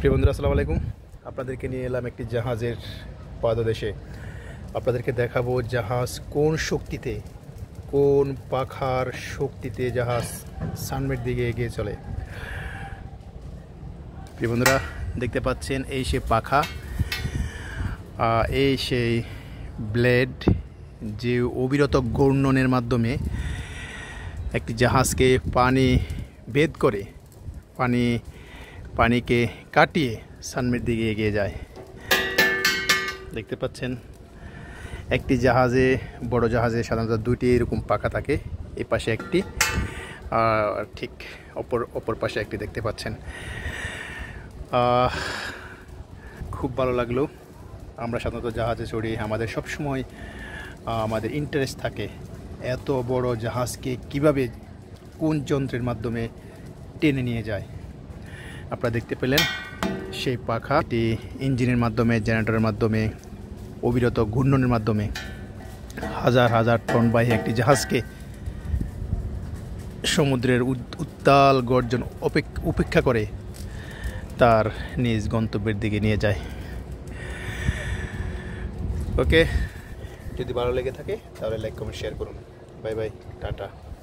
প্রিয় বন্ধুরা আসসালামু আলাইকুম আপনাদেরকে নিয়ে এলাম একটি জাহাজের পাদদেশে আপনাদেরকে দেখাবো জাহাজ কোন শক্তিতে কোন পাখার শক্তিতে জাহাজ সানমের দিকে এগিয়ে চলে প্রিয় বন্ধুরা দেখতে পাচ্ছেন এই সে পাখা এই সেই ব্লেড যে অবিরত গর্ণনের মাধ্যমে একটি জাহাজকে পানি ভেদ করে পানি পানিকে কাটিয়ে সানমের দিকে এগিয়ে যায় দেখতে পাচ্ছেন একটি জাহাজে বড় জাহাজে সাধারণত দুটি এরকম পাখা থাকে এ পাশে একটি আর ঠিক অপর অপর পাশে একটি দেখতে পাচ্ছেন খুব ভালো লাগলো আমরা সাধারণত জাহাজে চড়ি আমাদের সবসময় আমাদের ইন্টারেস্ট থাকে এত বড় জাহাজকে কিভাবে কোন যন্ত্রের মাধ্যমে টেনে নিয়ে যায় আপনারা দেখতে পেলেন সেই পাখা এটি ইঞ্জিনের মাধ্যমে জেনারেটরের মাধ্যমে অবিরত ঘূর্ণনের মাধ্যমে হাজার হাজার টন বাহী একটি জাহাজকে সমুদ্রের উত্তাল গর্জন উপেক্ষা করে তার নিজ গন্তব্যের দিকে নিয়ে যায় ওকে যদি ভালো লেগে থাকে তাহলে লাইক কমেন্ট শেয়ার করুন বাই বাই টাটা